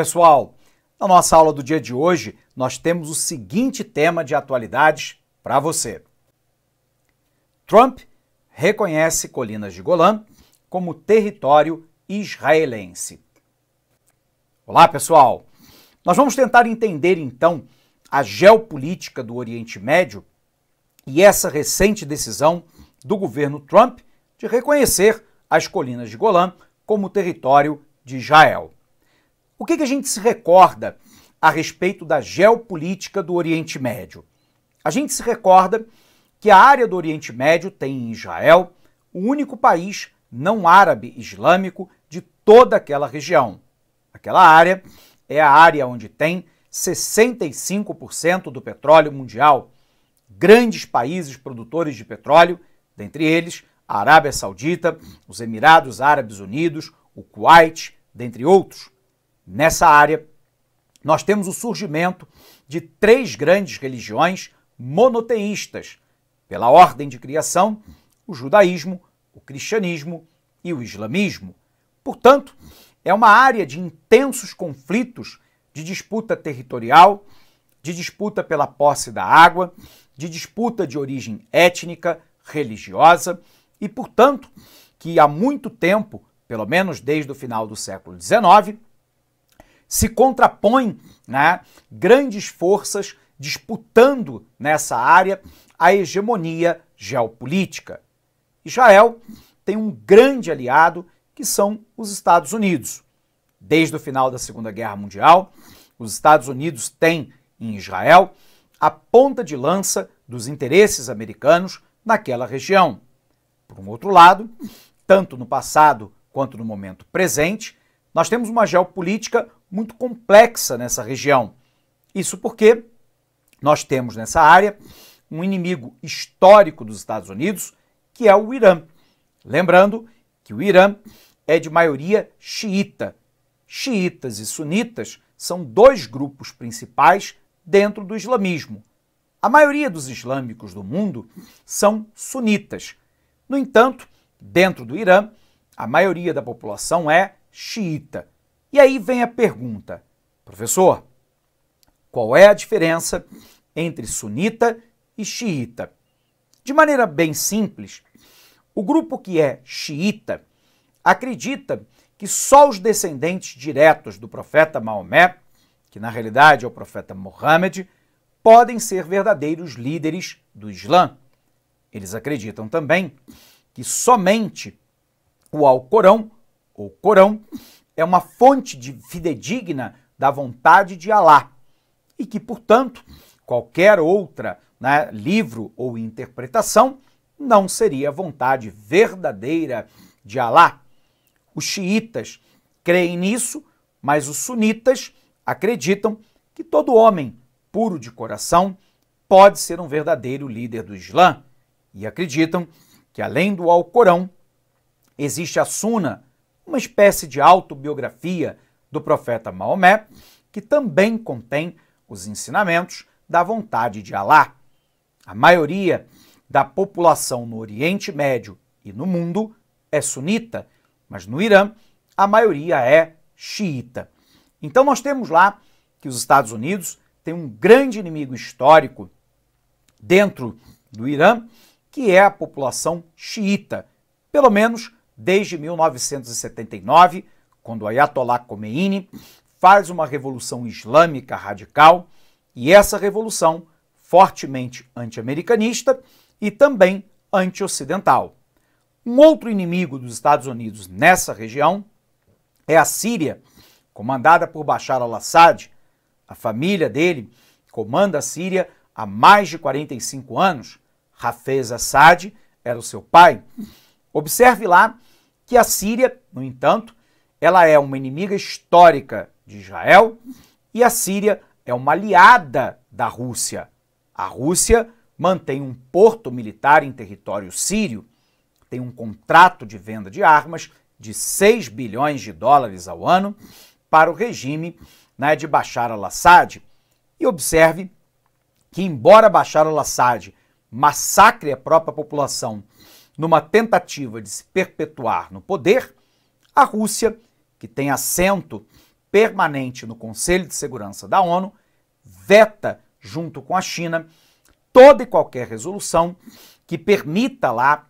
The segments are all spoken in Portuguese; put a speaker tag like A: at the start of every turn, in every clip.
A: Pessoal, na nossa aula do dia de hoje, nós temos o seguinte tema de atualidades para você. Trump reconhece Colinas de Golã como território israelense. Olá, pessoal. Nós vamos tentar entender então a geopolítica do Oriente Médio e essa recente decisão do governo Trump de reconhecer as Colinas de Golã como território de Israel. O que, que a gente se recorda a respeito da geopolítica do Oriente Médio? A gente se recorda que a área do Oriente Médio tem em Israel o único país não árabe islâmico de toda aquela região. Aquela área é a área onde tem 65% do petróleo mundial. Grandes países produtores de petróleo, dentre eles a Arábia Saudita, os Emirados Árabes Unidos, o Kuwait, dentre outros. Nessa área, nós temos o surgimento de três grandes religiões monoteístas, pela ordem de criação, o judaísmo, o cristianismo e o islamismo. Portanto, é uma área de intensos conflitos de disputa territorial, de disputa pela posse da água, de disputa de origem étnica, religiosa e, portanto, que há muito tempo, pelo menos desde o final do século XIX, se contrapõem né, grandes forças disputando nessa área a hegemonia geopolítica. Israel tem um grande aliado que são os Estados Unidos. Desde o final da Segunda Guerra Mundial, os Estados Unidos têm em Israel a ponta de lança dos interesses americanos naquela região. Por um outro lado, tanto no passado quanto no momento presente, nós temos uma geopolítica muito complexa nessa região. Isso porque nós temos nessa área um inimigo histórico dos Estados Unidos, que é o Irã. Lembrando que o Irã é de maioria xiita. Xiitas e sunitas são dois grupos principais dentro do islamismo. A maioria dos islâmicos do mundo são sunitas. No entanto, dentro do Irã, a maioria da população é xiita. E aí vem a pergunta, professor, qual é a diferença entre sunita e xiita? De maneira bem simples, o grupo que é xiita acredita que só os descendentes diretos do profeta Maomé, que na realidade é o profeta Mohammed, podem ser verdadeiros líderes do Islã. Eles acreditam também que somente o Alcorão, ou Corão, é uma fonte de fidedigna da vontade de Alá e que, portanto, qualquer outra né, livro ou interpretação não seria a vontade verdadeira de Alá. Os xiitas creem nisso, mas os sunitas acreditam que todo homem puro de coração pode ser um verdadeiro líder do Islã e acreditam que, além do Alcorão, existe a Sunna uma espécie de autobiografia do profeta Maomé, que também contém os ensinamentos da vontade de Alá. A maioria da população no Oriente Médio e no mundo é sunita, mas no Irã a maioria é xiita. Então nós temos lá que os Estados Unidos têm um grande inimigo histórico dentro do Irã, que é a população xiita, pelo menos desde 1979, quando Ayatollah Khomeini faz uma revolução islâmica radical, e essa revolução fortemente anti-americanista e também anti-ocidental. Um outro inimigo dos Estados Unidos nessa região é a Síria, comandada por Bashar al-Assad. A família dele comanda a Síria há mais de 45 anos. Hafez Assad era o seu pai. Observe lá que a Síria, no entanto, ela é uma inimiga histórica de Israel e a Síria é uma aliada da Rússia. A Rússia mantém um porto militar em território sírio, tem um contrato de venda de armas de 6 bilhões de dólares ao ano para o regime né, de Bashar al-Assad. E observe que, embora Bashar al-Assad massacre a própria população numa tentativa de se perpetuar no poder, a Rússia, que tem assento permanente no Conselho de Segurança da ONU, veta, junto com a China, toda e qualquer resolução que permita lá,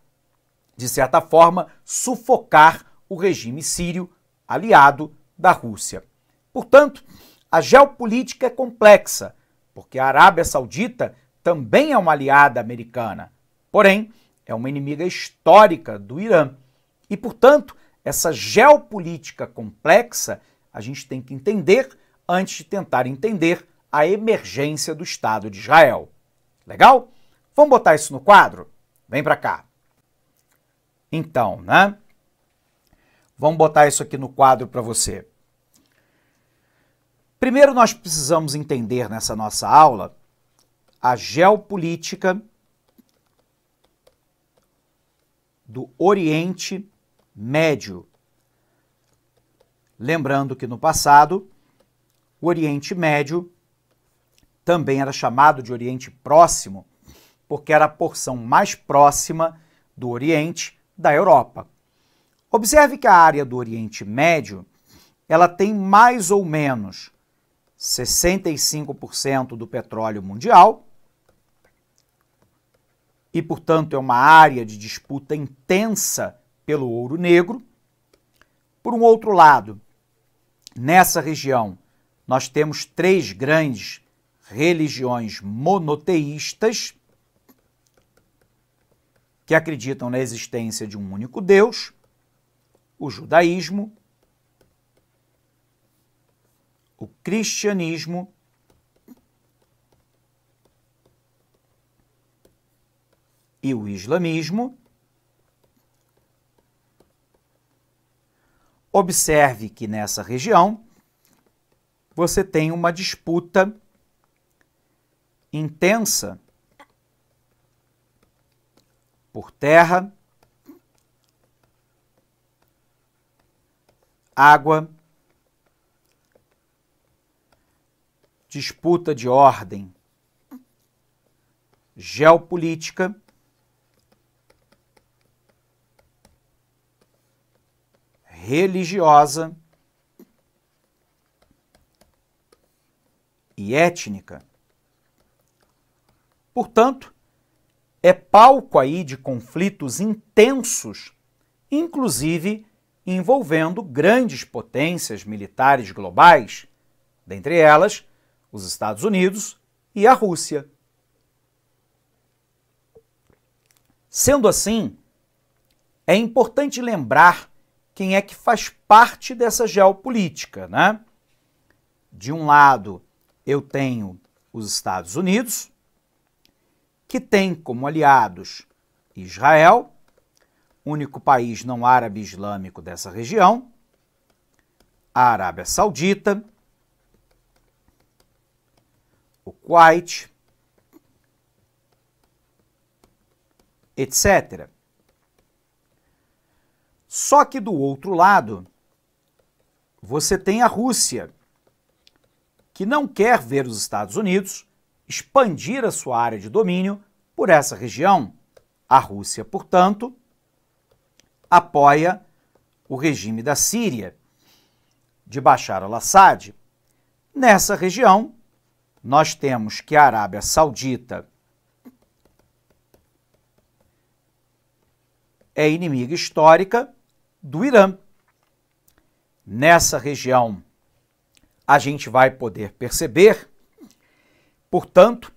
A: de certa forma, sufocar o regime sírio aliado da Rússia. Portanto, a geopolítica é complexa, porque a Arábia Saudita também é uma aliada americana. Porém, é uma inimiga histórica do Irã. E, portanto, essa geopolítica complexa a gente tem que entender antes de tentar entender a emergência do Estado de Israel. Legal? Vamos botar isso no quadro? Vem para cá. Então, né? Vamos botar isso aqui no quadro para você. Primeiro, nós precisamos entender nessa nossa aula a geopolítica do Oriente Médio. Lembrando que no passado, o Oriente Médio também era chamado de Oriente Próximo, porque era a porção mais próxima do Oriente da Europa. Observe que a área do Oriente Médio, ela tem mais ou menos 65% do petróleo mundial e, portanto, é uma área de disputa intensa pelo ouro negro. Por um outro lado, nessa região, nós temos três grandes religiões monoteístas que acreditam na existência de um único Deus: o judaísmo, o cristianismo e o islamismo. Observe que nessa região você tem uma disputa intensa por terra, água, disputa de ordem geopolítica religiosa e étnica. Portanto, é palco aí de conflitos intensos, inclusive envolvendo grandes potências militares globais, dentre elas os Estados Unidos e a Rússia. Sendo assim, é importante lembrar quem é que faz parte dessa geopolítica, né? De um lado, eu tenho os Estados Unidos, que tem como aliados Israel, único país não árabe islâmico dessa região, a Arábia Saudita, o Kuwait, etc. Só que do outro lado, você tem a Rússia, que não quer ver os Estados Unidos expandir a sua área de domínio por essa região. A Rússia, portanto, apoia o regime da Síria, de Bashar al-Assad. Nessa região, nós temos que a Arábia Saudita é inimiga histórica do Irã. Nessa região, a gente vai poder perceber, portanto,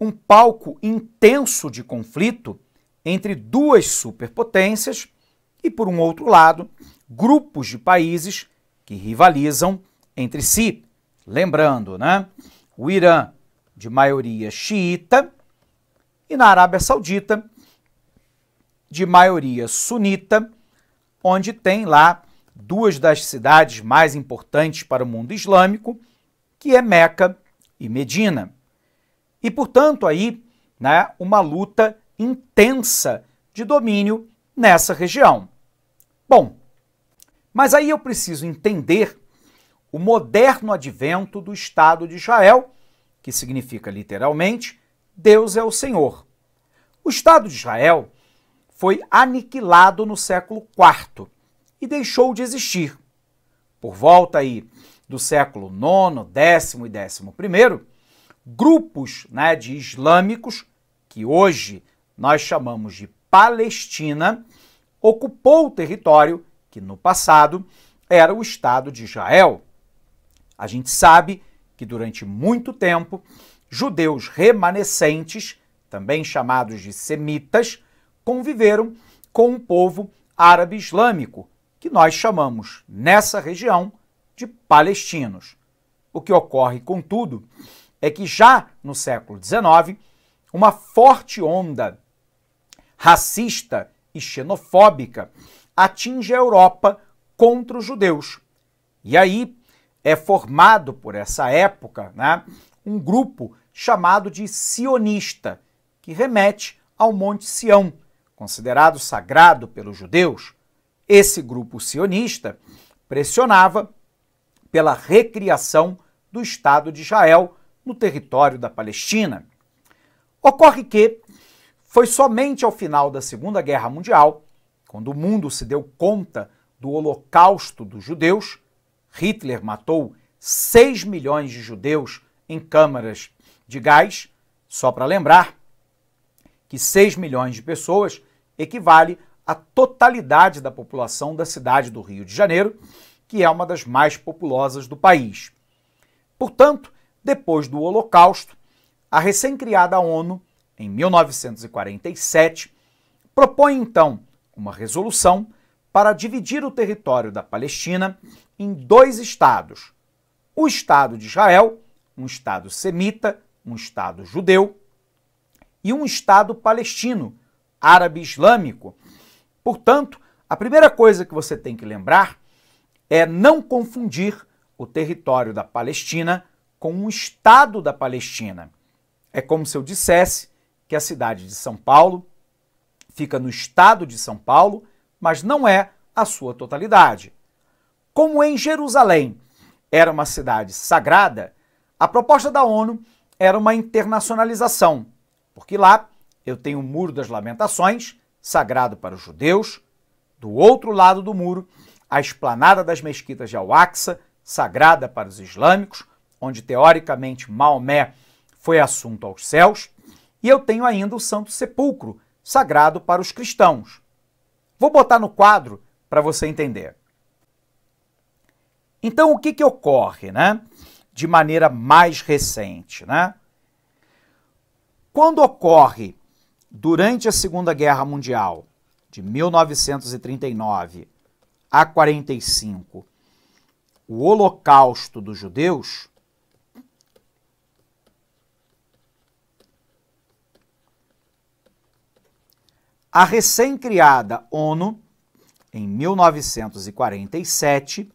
A: um palco intenso de conflito entre duas superpotências e, por um outro lado, grupos de países que rivalizam entre si. Lembrando, né? O Irã de maioria xiita e na Arábia Saudita de maioria sunita onde tem lá duas das cidades mais importantes para o mundo islâmico, que é Meca e Medina. E, portanto, aí, né, uma luta intensa de domínio nessa região. Bom, mas aí eu preciso entender o moderno advento do Estado de Israel, que significa literalmente Deus é o Senhor. O Estado de Israel foi aniquilado no século IV e deixou de existir. Por volta aí do século IX, X e XI, grupos né, de islâmicos, que hoje nós chamamos de Palestina, ocupou o território que no passado era o Estado de Israel. A gente sabe que durante muito tempo, judeus remanescentes, também chamados de semitas, conviveram com o povo árabe islâmico, que nós chamamos nessa região de palestinos. O que ocorre, contudo, é que já no século XIX, uma forte onda racista e xenofóbica atinge a Europa contra os judeus. E aí é formado, por essa época, né, um grupo chamado de sionista, que remete ao Monte Sião, considerado sagrado pelos judeus, esse grupo sionista pressionava pela recriação do Estado de Israel no território da Palestina. Ocorre que foi somente ao final da Segunda Guerra Mundial, quando o mundo se deu conta do holocausto dos judeus, Hitler matou 6 milhões de judeus em câmaras de gás, só para lembrar que 6 milhões de pessoas equivale à totalidade da população da cidade do Rio de Janeiro, que é uma das mais populosas do país. Portanto, depois do Holocausto, a recém-criada ONU, em 1947, propõe então uma resolução para dividir o território da Palestina em dois estados: o Estado de Israel, um Estado semita, um Estado judeu, e um Estado palestino, árabe islâmico. Portanto, a primeira coisa que você tem que lembrar é não confundir o território da Palestina com o estado da Palestina. É como se eu dissesse que a cidade de São Paulo fica no estado de São Paulo, mas não é a sua totalidade. Como em Jerusalém era uma cidade sagrada, a proposta da ONU era uma internacionalização, porque lá eu tenho o Muro das Lamentações, sagrado para os judeus, do outro lado do muro, a esplanada das mesquitas de Al-Aqsa, sagrada para os islâmicos, onde teoricamente Maomé foi assunto aos céus, e eu tenho ainda o Santo Sepulcro, sagrado para os cristãos. Vou botar no quadro para você entender. Então, o que, que ocorre, né? De maneira mais recente, né? Quando ocorre durante a Segunda Guerra Mundial, de 1939 a 45, o Holocausto dos Judeus, a recém-criada ONU, em 1947,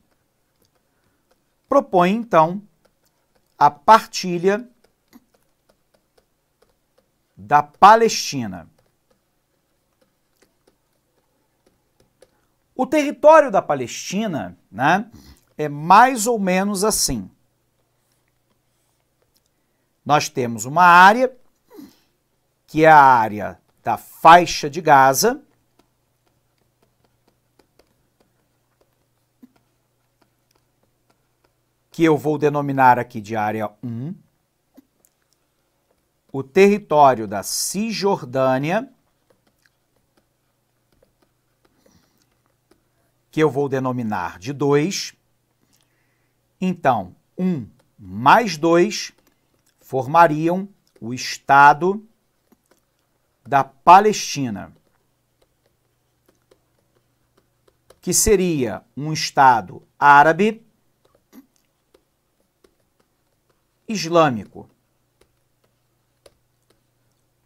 A: propõe então a partilha da Palestina. O território da Palestina né, é mais ou menos assim. Nós temos uma área, que é a área da faixa de Gaza, que eu vou denominar aqui de área 1 o território da Cisjordânia, que eu vou denominar de 2. Então, 1 um mais 2 formariam o Estado da Palestina, que seria um Estado árabe islâmico.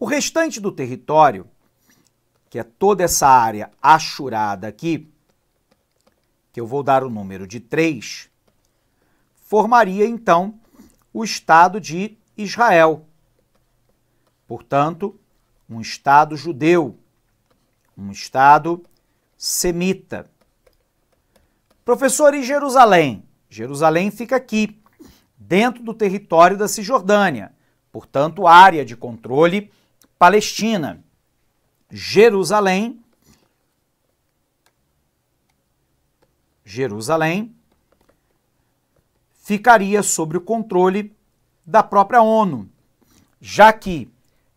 A: O restante do território, que é toda essa área achurada aqui, que eu vou dar o número de 3, formaria então o Estado de Israel. Portanto, um Estado judeu, um Estado semita. Professor, e Jerusalém? Jerusalém fica aqui, dentro do território da Cisjordânia, portanto, área de controle Palestina, Jerusalém, Jerusalém ficaria sob o controle da própria ONU, já que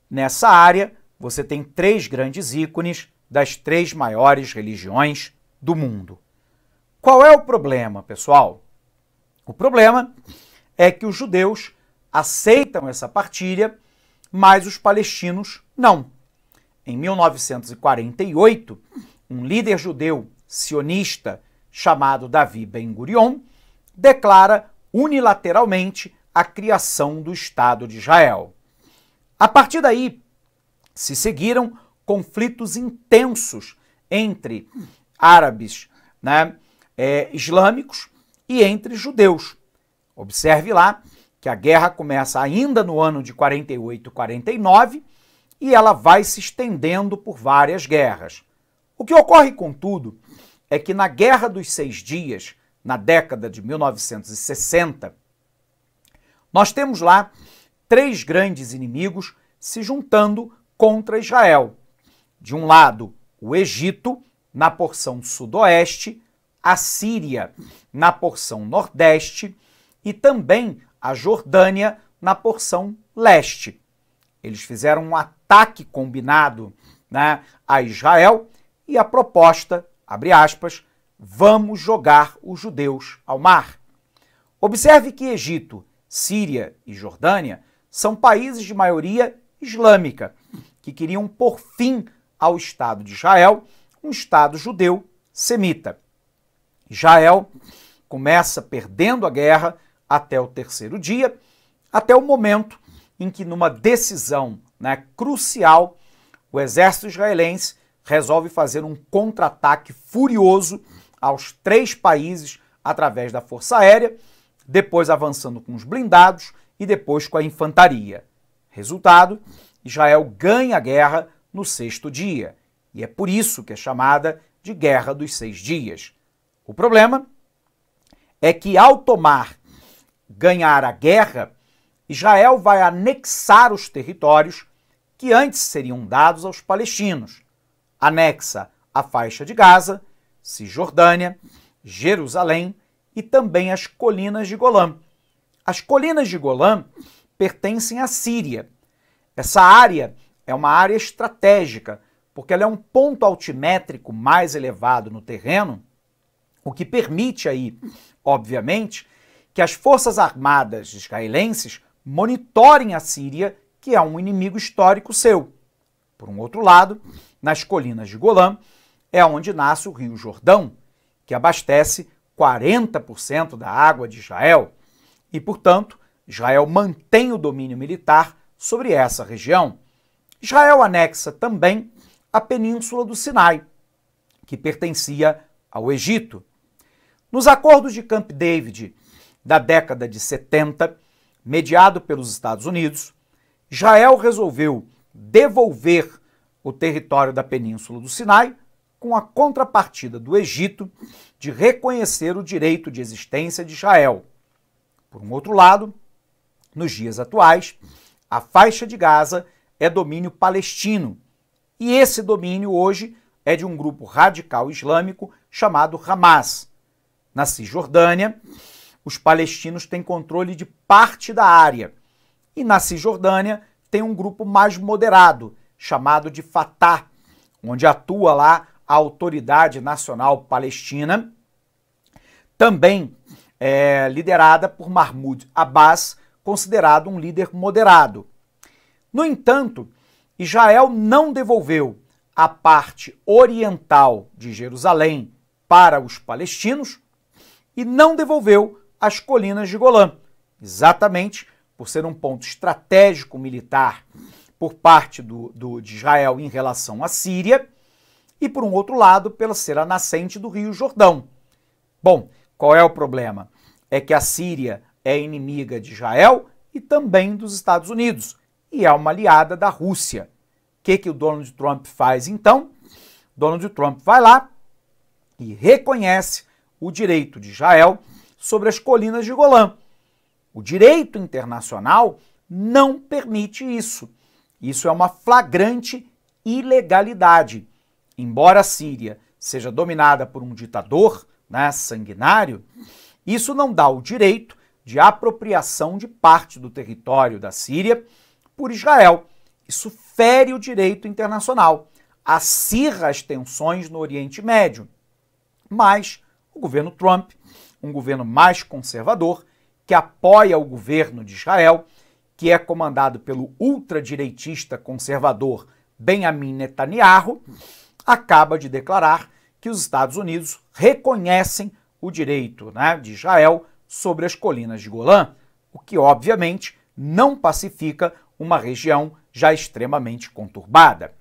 A: nessa área você tem três grandes ícones das três maiores religiões do mundo. Qual é o problema, pessoal? O problema é que os judeus aceitam essa partilha mas os palestinos não. Em 1948, um líder judeu sionista chamado Davi Ben-Gurion declara unilateralmente a criação do Estado de Israel. A partir daí, se seguiram conflitos intensos entre árabes né, é, islâmicos e entre judeus. Observe lá que a guerra começa ainda no ano de 48, 49 e ela vai se estendendo por várias guerras. O que ocorre, contudo, é que na Guerra dos Seis Dias, na década de 1960, nós temos lá três grandes inimigos se juntando contra Israel. De um lado, o Egito, na porção sudoeste, a Síria, na porção nordeste, e também a Jordânia na porção leste. Eles fizeram um ataque combinado né, a Israel e a proposta, abre aspas, vamos jogar os judeus ao mar. Observe que Egito, Síria e Jordânia são países de maioria islâmica que queriam por fim ao Estado de Israel, um Estado judeu semita. Israel começa perdendo a guerra até o terceiro dia, até o momento em que, numa decisão né, crucial, o exército israelense resolve fazer um contra-ataque furioso aos três países através da Força Aérea, depois avançando com os blindados e depois com a infantaria. Resultado: Israel ganha a guerra no sexto dia, e é por isso que é chamada de Guerra dos Seis Dias. O problema é que, ao tomar ganhar a guerra, Israel vai anexar os territórios que antes seriam dados aos palestinos. Anexa a faixa de Gaza, Cisjordânia, Jerusalém e também as colinas de Golã. As colinas de Golã pertencem à Síria. Essa área é uma área estratégica, porque ela é um ponto altimétrico mais elevado no terreno, o que permite aí, obviamente, que as Forças Armadas israelenses monitorem a Síria, que é um inimigo histórico seu. Por um outro lado, nas colinas de Golã é onde nasce o Rio Jordão, que abastece 40% da água de Israel. E, portanto, Israel mantém o domínio militar sobre essa região. Israel anexa também a península do Sinai, que pertencia ao Egito. Nos acordos de Camp David da década de 70, mediado pelos Estados Unidos, Israel resolveu devolver o território da Península do Sinai com a contrapartida do Egito de reconhecer o direito de existência de Israel. Por um outro lado, nos dias atuais, a faixa de Gaza é domínio palestino e esse domínio hoje é de um grupo radical islâmico chamado Hamas. Na Cisjordânia, os palestinos têm controle de parte da área. E na Cisjordânia tem um grupo mais moderado, chamado de Fatah, onde atua lá a Autoridade Nacional Palestina, também é, liderada por Mahmoud Abbas, considerado um líder moderado. No entanto, Israel não devolveu a parte oriental de Jerusalém para os palestinos e não devolveu as colinas de Golã, exatamente por ser um ponto estratégico militar por parte do, do, de Israel em relação à Síria, e por um outro lado, pela ser a nascente do Rio Jordão. Bom, qual é o problema? É que a Síria é inimiga de Israel e também dos Estados Unidos, e é uma aliada da Rússia. O que, que o Donald Trump faz então? Donald Trump vai lá e reconhece o direito de Israel sobre as colinas de Golã. O direito internacional não permite isso. Isso é uma flagrante ilegalidade. Embora a Síria seja dominada por um ditador né, sanguinário, isso não dá o direito de apropriação de parte do território da Síria por Israel. Isso fere o direito internacional, acirra as tensões no Oriente Médio. Mas o governo Trump um governo mais conservador, que apoia o governo de Israel, que é comandado pelo ultradireitista conservador Benjamin Netanyahu, acaba de declarar que os Estados Unidos reconhecem o direito né, de Israel sobre as colinas de Golã, o que obviamente não pacifica uma região já extremamente conturbada.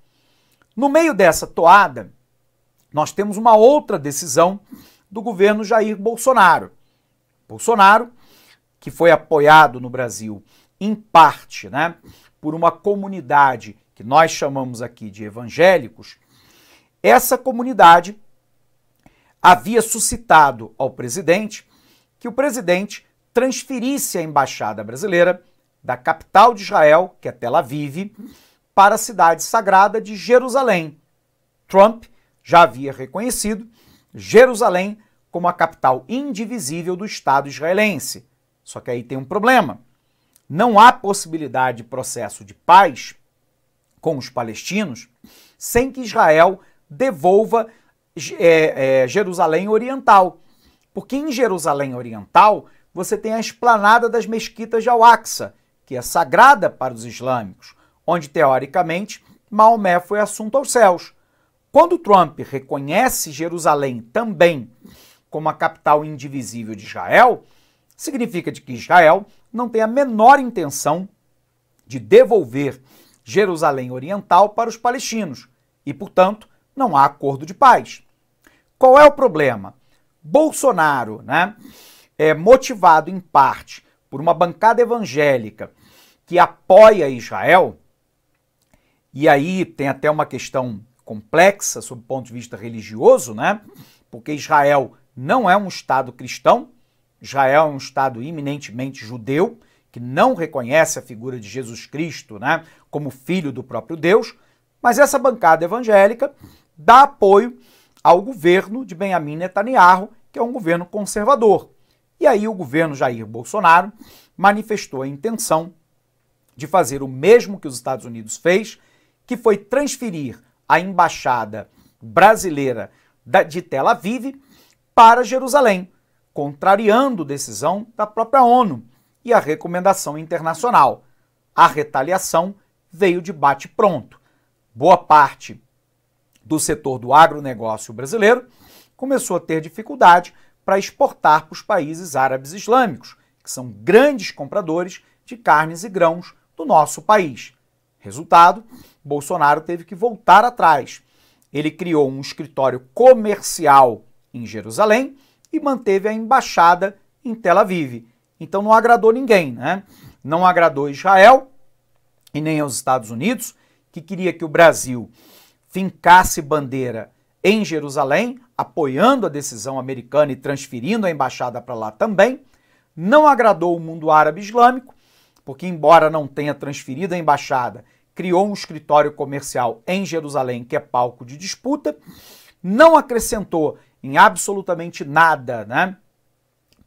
A: No meio dessa toada, nós temos uma outra decisão do governo Jair Bolsonaro. Bolsonaro, que foi apoiado no Brasil em parte, né, por uma comunidade que nós chamamos aqui de evangélicos, essa comunidade havia suscitado ao presidente que o presidente transferisse a embaixada brasileira da capital de Israel, que é Tel Aviv, para a cidade sagrada de Jerusalém. Trump já havia reconhecido Jerusalém como a capital indivisível do Estado israelense. Só que aí tem um problema. Não há possibilidade de processo de paz com os palestinos sem que Israel devolva é, é, Jerusalém Oriental. Porque em Jerusalém Oriental você tem a esplanada das mesquitas de Al-Aqsa, que é sagrada para os islâmicos, onde teoricamente Maomé foi assunto aos céus. Quando Trump reconhece Jerusalém também como a capital indivisível de Israel, significa de que Israel não tem a menor intenção de devolver Jerusalém Oriental para os palestinos e, portanto, não há acordo de paz. Qual é o problema? Bolsonaro, né, é motivado em parte por uma bancada evangélica que apoia Israel, e aí tem até uma questão complexa sob o ponto de vista religioso, né? Porque Israel não é um Estado cristão, Israel é um Estado eminentemente judeu, que não reconhece a figura de Jesus Cristo né, como filho do próprio Deus, mas essa bancada evangélica dá apoio ao governo de Benjamin Netanyahu, que é um governo conservador. E aí o governo Jair Bolsonaro manifestou a intenção de fazer o mesmo que os Estados Unidos fez, que foi transferir a embaixada brasileira de Tel Aviv para Jerusalém, contrariando decisão da própria ONU e a recomendação internacional. A retaliação veio de bate-pronto. Boa parte do setor do agronegócio brasileiro começou a ter dificuldade para exportar para os países árabes islâmicos, que são grandes compradores de carnes e grãos do nosso país. Resultado: Bolsonaro teve que voltar atrás. Ele criou um escritório comercial em Jerusalém e manteve a embaixada em Tel Aviv. Então não agradou ninguém, né? Não agradou Israel e nem aos Estados Unidos, que queria que o Brasil fincasse bandeira em Jerusalém, apoiando a decisão americana e transferindo a embaixada para lá também. Não agradou o mundo árabe islâmico, porque, embora não tenha transferido a embaixada, criou um escritório comercial em Jerusalém que é palco de disputa. Não acrescentou em absolutamente nada, né?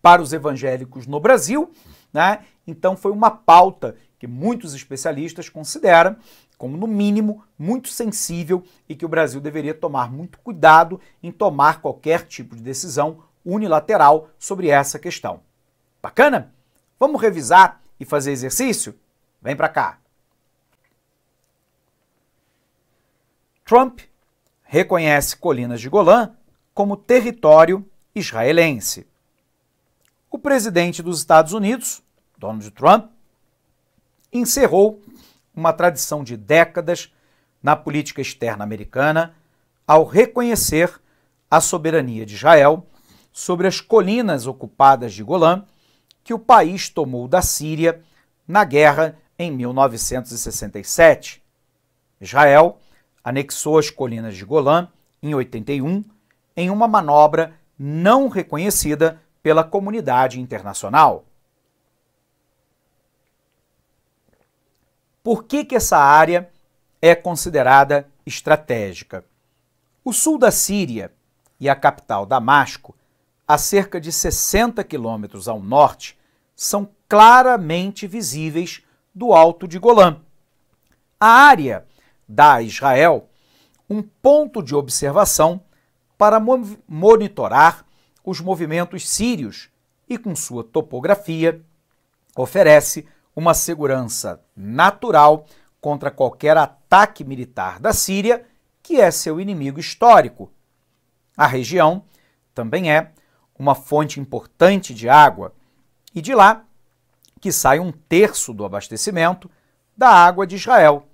A: Para os evangélicos no Brasil, né? Então foi uma pauta que muitos especialistas consideram como, no mínimo, muito sensível e que o Brasil deveria tomar muito cuidado em tomar qualquer tipo de decisão unilateral sobre essa questão. Bacana? Vamos revisar e fazer exercício? Vem para cá. Trump reconhece Colinas de Golã como território israelense. O presidente dos Estados Unidos, Donald Trump, encerrou uma tradição de décadas na política externa americana ao reconhecer a soberania de Israel sobre as colinas ocupadas de Golã que o país tomou da Síria na guerra em 1967. Israel anexou as colinas de Golã em 81 em uma manobra não reconhecida pela comunidade internacional. Por que, que essa área é considerada estratégica? O sul da Síria e a capital Damasco, a cerca de 60 quilômetros ao norte, são claramente visíveis do alto de Golã. A área dá a Israel um ponto de observação para monitorar os movimentos sírios e, com sua topografia, oferece uma segurança natural contra qualquer ataque militar da Síria, que é seu inimigo histórico. A região também é uma fonte importante de água e de lá que sai um terço do abastecimento da água de Israel.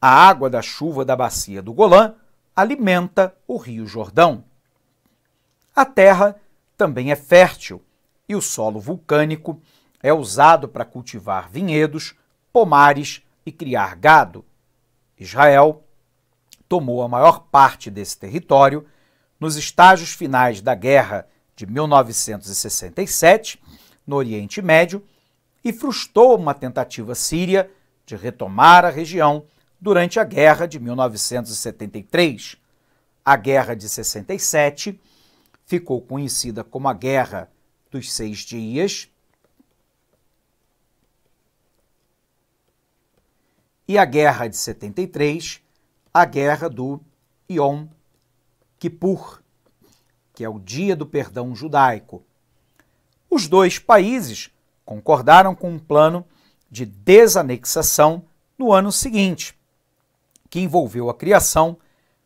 A: A água da chuva da bacia do Golã alimenta o Rio Jordão. A terra também é fértil e o solo vulcânico é usado para cultivar vinhedos, pomares e criar gado. Israel tomou a maior parte desse território nos estágios finais da guerra de 1967 no Oriente Médio e frustrou uma tentativa síria de retomar a região durante a Guerra de 1973. A Guerra de 67 ficou conhecida como a Guerra dos Seis Dias e a Guerra de 73, a Guerra do Yom Kippur, que é o Dia do Perdão Judaico. Os dois países concordaram com um plano de desanexação no ano seguinte que envolveu a criação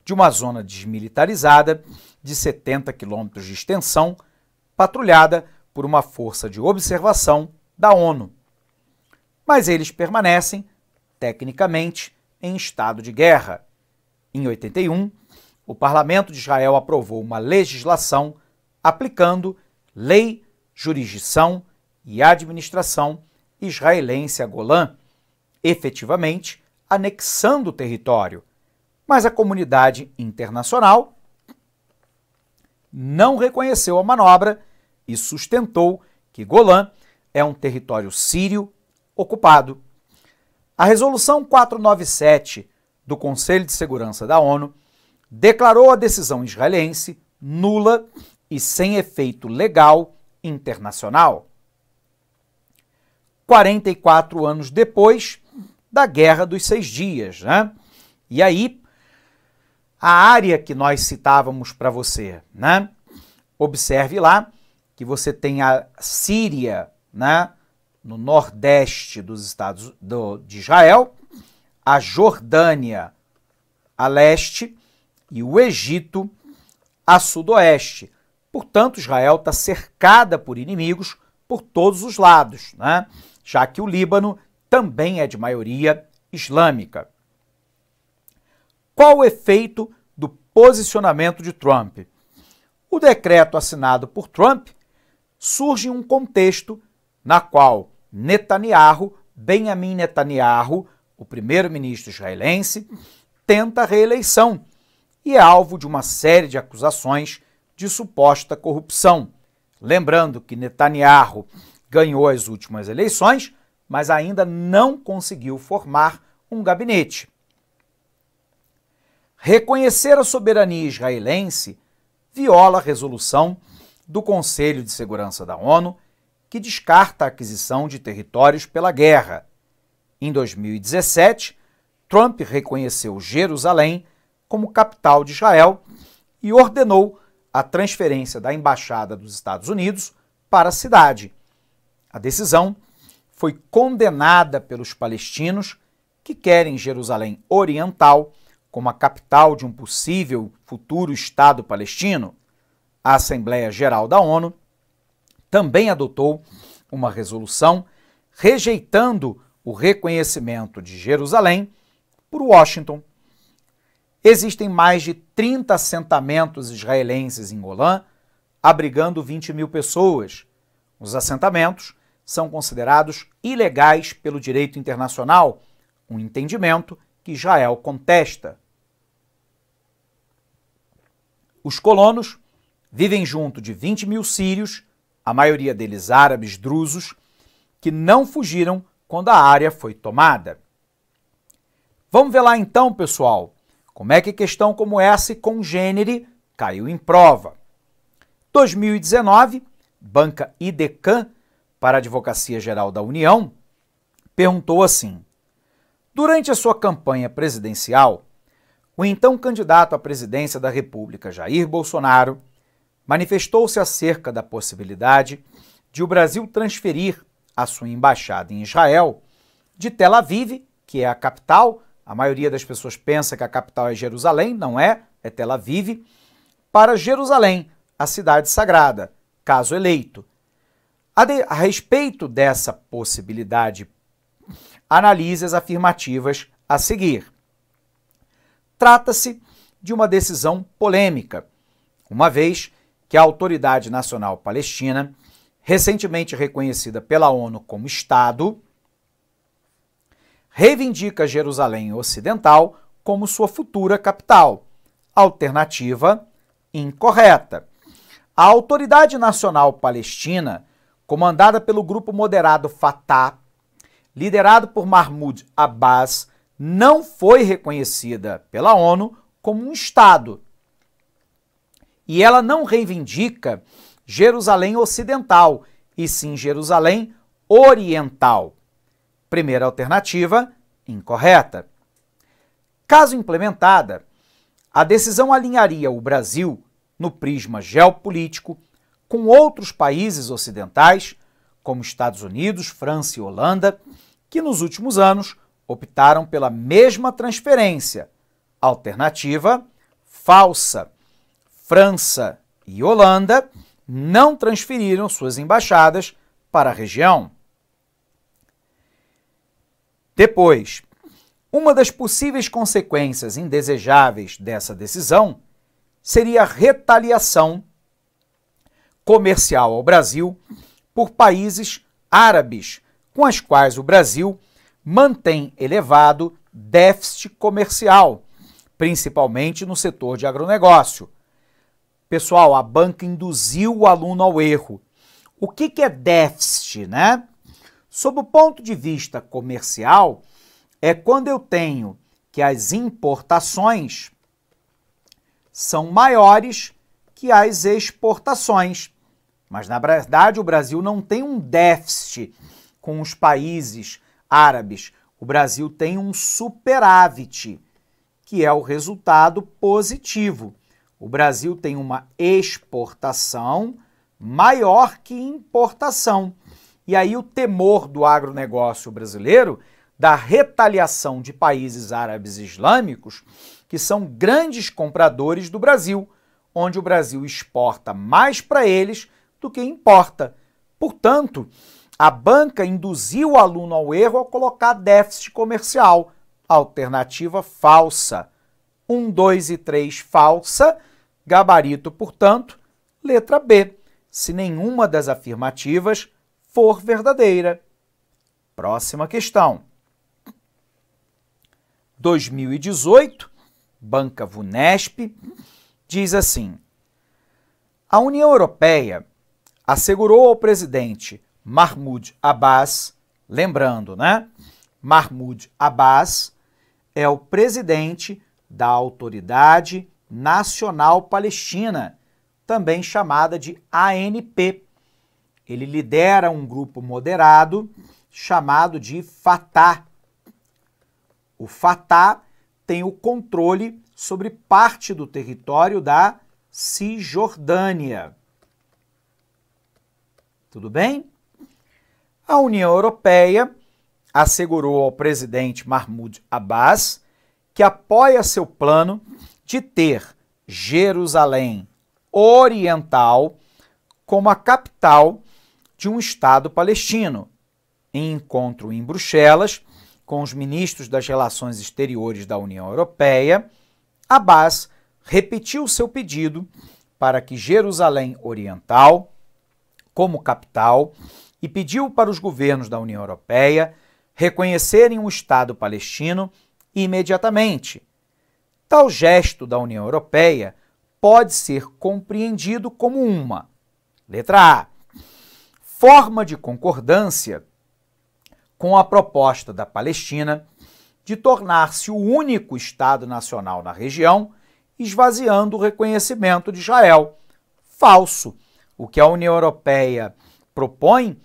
A: de uma zona desmilitarizada de 70 quilômetros de extensão, patrulhada por uma força de observação da ONU. Mas eles permanecem, tecnicamente, em estado de guerra. Em 81, o parlamento de Israel aprovou uma legislação aplicando lei, jurisdição e administração israelense a Golã, efetivamente anexando o território, mas a comunidade internacional não reconheceu a manobra e sustentou que Golã é um território sírio ocupado. A Resolução 497 do Conselho de Segurança da ONU declarou a decisão israelense nula e sem efeito legal internacional. 44 anos depois, da Guerra dos Seis Dias. Né? E aí, a área que nós citávamos para você, né? observe lá que você tem a Síria né? no nordeste dos Estados do, de Israel, a Jordânia a leste e o Egito a sudoeste. Portanto, Israel está cercada por inimigos por todos os lados, né? já que o Líbano também é de maioria islâmica. Qual o efeito do posicionamento de Trump? O decreto assinado por Trump surge em um contexto na qual Netanyahu, Benjamin Netanyahu, o primeiro-ministro israelense, tenta a reeleição e é alvo de uma série de acusações de suposta corrupção. Lembrando que Netanyahu ganhou as últimas eleições, mas ainda não conseguiu formar um gabinete. Reconhecer a soberania israelense viola a resolução do Conselho de Segurança da ONU, que descarta a aquisição de territórios pela guerra. Em 2017, Trump reconheceu Jerusalém como capital de Israel e ordenou a transferência da embaixada dos Estados Unidos para a cidade. A decisão foi condenada pelos palestinos que querem Jerusalém Oriental como a capital de um possível futuro Estado palestino. A Assembleia Geral da ONU também adotou uma resolução rejeitando o reconhecimento de Jerusalém por Washington. Existem mais de 30 assentamentos israelenses em Golã, abrigando 20 mil pessoas. Os assentamentos são considerados ilegais pelo direito internacional, um entendimento que Israel contesta. Os colonos vivem junto de 20 mil sírios, a maioria deles árabes drusos, que não fugiram quando a área foi tomada. Vamos ver lá então, pessoal, como é que questão como essa e congênere caiu em prova. 2019, Banca Idecan para a Advocacia Geral da União, perguntou assim: Durante a sua campanha presidencial, o então candidato à presidência da República, Jair Bolsonaro, manifestou-se acerca da possibilidade de o Brasil transferir a sua embaixada em Israel de Tel Aviv, que é a capital, a maioria das pessoas pensa que a capital é Jerusalém, não é, é Tel Aviv, para Jerusalém, a cidade sagrada, caso eleito, a, de, a respeito dessa possibilidade, analise as afirmativas a seguir. Trata-se de uma decisão polêmica, uma vez que a Autoridade Nacional Palestina, recentemente reconhecida pela ONU como Estado, reivindica Jerusalém Ocidental como sua futura capital. Alternativa incorreta. A Autoridade Nacional Palestina comandada pelo grupo moderado Fatah, liderado por Mahmoud Abbas, não foi reconhecida pela ONU como um Estado. E ela não reivindica Jerusalém Ocidental, e sim Jerusalém Oriental. Primeira alternativa, incorreta. Caso implementada, a decisão alinharia o Brasil no prisma geopolítico com outros países ocidentais, como Estados Unidos, França e Holanda, que nos últimos anos optaram pela mesma transferência. Alternativa falsa. França e Holanda não transferiram suas embaixadas para a região. Depois, uma das possíveis consequências indesejáveis dessa decisão seria a retaliação comercial ao Brasil por países árabes, com as quais o Brasil mantém elevado déficit comercial, principalmente no setor de agronegócio. Pessoal, a banca induziu o aluno ao erro. O que, que é déficit, né? Sob o ponto de vista comercial, é quando eu tenho que as importações são maiores que as exportações. Mas, na verdade, o Brasil não tem um déficit com os países árabes. O Brasil tem um superávit, que é o resultado positivo. O Brasil tem uma exportação maior que importação. E aí o temor do agronegócio brasileiro da retaliação de países árabes islâmicos, que são grandes compradores do Brasil onde o Brasil exporta mais para eles do que importa. Portanto, a banca induziu o aluno ao erro ao colocar déficit comercial, alternativa falsa. 1, 2 e 3 falsa, gabarito, portanto, letra B, se nenhuma das afirmativas for verdadeira. Próxima questão. 2018, Banca Vunesp diz assim: A União Europeia assegurou ao presidente Mahmoud Abbas, lembrando, né? Mahmoud Abbas é o presidente da Autoridade Nacional Palestina, também chamada de ANP. Ele lidera um grupo moderado chamado de Fatah. O Fatah tem o controle sobre parte do território da Cisjordânia. Tudo bem? A União Europeia assegurou ao presidente Mahmoud Abbas que apoia seu plano de ter Jerusalém Oriental como a capital de um Estado palestino. Em encontro em Bruxelas com os ministros das Relações Exteriores da União Europeia, Abbas repetiu seu pedido para que Jerusalém Oriental, como capital, e pediu para os governos da União Europeia reconhecerem o Estado palestino imediatamente. Tal gesto da União Europeia pode ser compreendido como uma, letra A, forma de concordância com a proposta da Palestina de tornar-se o único Estado nacional na região, esvaziando o reconhecimento de Israel. Falso. O que a União Europeia propõe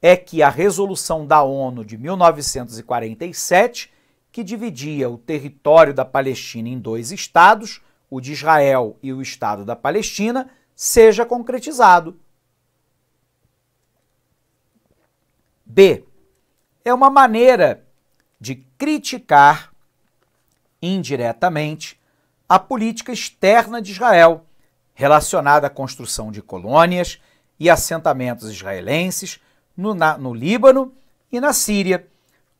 A: é que a resolução da ONU de 1947, que dividia o território da Palestina em dois estados, o de Israel e o Estado da Palestina, seja concretizado. B. É uma maneira criticar indiretamente a política externa de Israel relacionada à construção de colônias e assentamentos israelenses no, na, no Líbano e na Síria.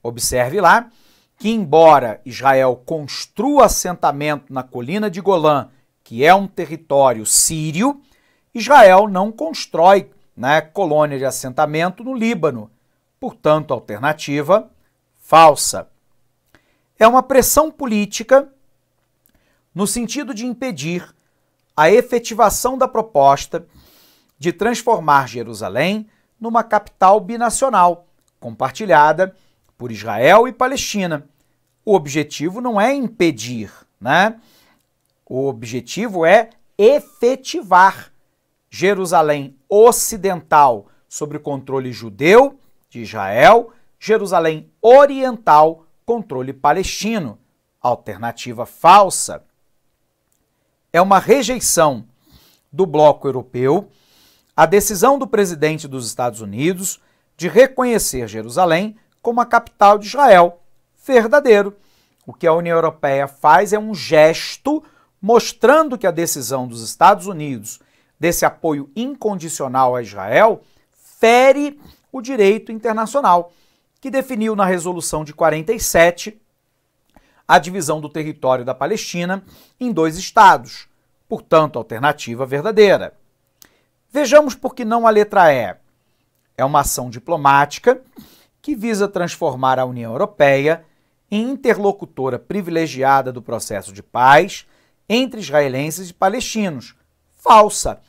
A: Observe lá que, embora Israel construa assentamento na colina de Golã, que é um território sírio, Israel não constrói né, colônia de assentamento no Líbano. Portanto, alternativa falsa é uma pressão política no sentido de impedir a efetivação da proposta de transformar Jerusalém numa capital binacional, compartilhada por Israel e Palestina. O objetivo não é impedir, né? O objetivo é efetivar Jerusalém ocidental sobre o controle judeu de Israel, Jerusalém oriental controle palestino, alternativa falsa, é uma rejeição do bloco europeu à decisão do presidente dos Estados Unidos de reconhecer Jerusalém como a capital de Israel. Verdadeiro. O que a União Europeia faz é um gesto mostrando que a decisão dos Estados Unidos desse apoio incondicional a Israel fere o direito internacional que definiu na resolução de 47 a divisão do território da Palestina em dois estados, portanto, alternativa verdadeira. Vejamos por que não a letra E. É uma ação diplomática que visa transformar a União Europeia em interlocutora privilegiada do processo de paz entre israelenses e palestinos. Falsa!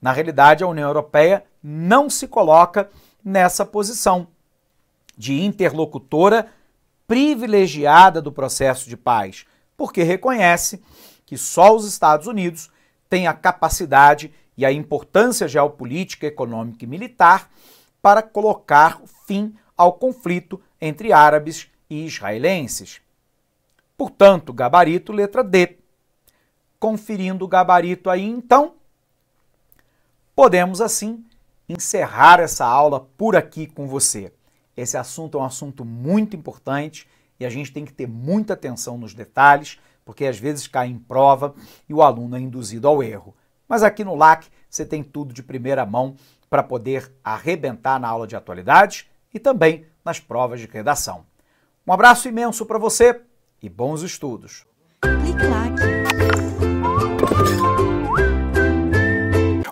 A: Na realidade, a União Europeia não se coloca nessa posição de interlocutora privilegiada do processo de paz, porque reconhece que só os Estados Unidos têm a capacidade e a importância geopolítica, econômica e militar para colocar fim ao conflito entre árabes e israelenses. Portanto, gabarito letra D. Conferindo o gabarito aí, então, podemos assim encerrar essa aula por aqui com você. Esse assunto é um assunto muito importante e a gente tem que ter muita atenção nos detalhes, porque às vezes cai em prova e o aluno é induzido ao erro. Mas aqui no LAC você tem tudo de primeira mão para poder arrebentar na aula de atualidades e também nas provas de redação. Um abraço imenso para você e bons estudos!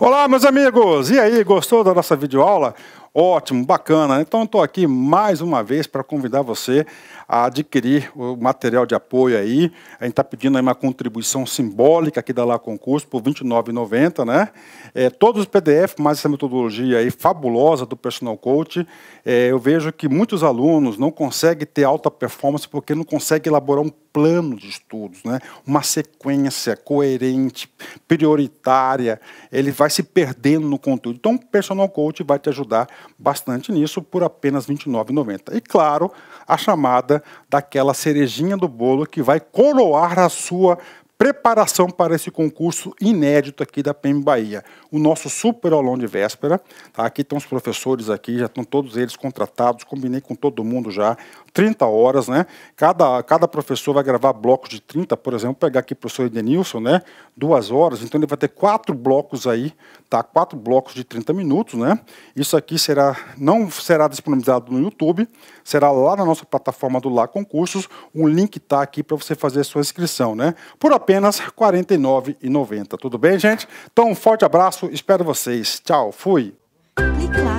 B: Olá, meus amigos! E aí, gostou da nossa videoaula? Ótimo, bacana. Então estou aqui mais uma vez para convidar você a adquirir o material de apoio aí. A gente está pedindo aí uma contribuição simbólica aqui da Lá Concurso por R$ 29,90, né? É, todos os PDF, mais essa metodologia aí fabulosa do Personal Coach, é, eu vejo que muitos alunos não conseguem ter alta performance porque não conseguem elaborar um plano de estudos, né? uma sequência coerente, prioritária, ele vai se perdendo no conteúdo. Então, o personal coach vai te ajudar bastante nisso por apenas R$ 29,90. E, claro, a chamada daquela cerejinha do bolo que vai coroar a sua preparação para esse concurso inédito aqui da PM Bahia. O nosso super aulão de véspera, tá? aqui estão os professores aqui, já estão todos eles contratados, combinei com todo mundo já, 30 horas, né? Cada, cada professor vai gravar blocos de 30, por exemplo, pegar aqui o professor Edenilson, né? Duas horas, então ele vai ter quatro blocos aí, tá? Quatro blocos de 30 minutos, né? Isso aqui será, não será disponibilizado no YouTube, será lá na nossa plataforma do Lá Concursos, um link tá aqui para você fazer a sua inscrição, né? Por apenas R$ 49,90, tudo bem, gente? Então, um forte abraço, espero vocês. Tchau, fui! Clique lá.